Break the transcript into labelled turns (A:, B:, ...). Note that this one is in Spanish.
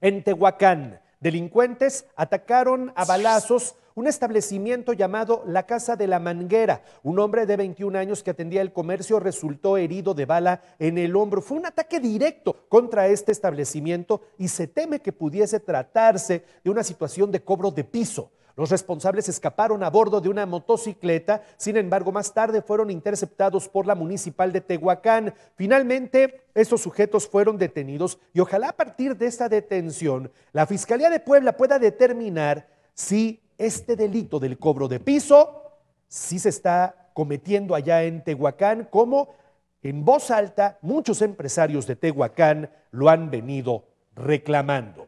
A: En Tehuacán, delincuentes atacaron a balazos un establecimiento llamado La Casa de la Manguera. Un hombre de 21 años que atendía el comercio resultó herido de bala en el hombro. Fue un ataque directo contra este establecimiento y se teme que pudiese tratarse de una situación de cobro de piso. Los responsables escaparon a bordo de una motocicleta, sin embargo más tarde fueron interceptados por la municipal de Tehuacán. Finalmente, estos sujetos fueron detenidos y ojalá a partir de esta detención la Fiscalía de Puebla pueda determinar si este delito del cobro de piso sí se está cometiendo allá en Tehuacán, como en voz alta muchos empresarios de Tehuacán lo han venido reclamando.